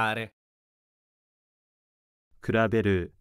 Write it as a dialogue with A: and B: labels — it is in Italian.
A: confrontare.
B: 比べる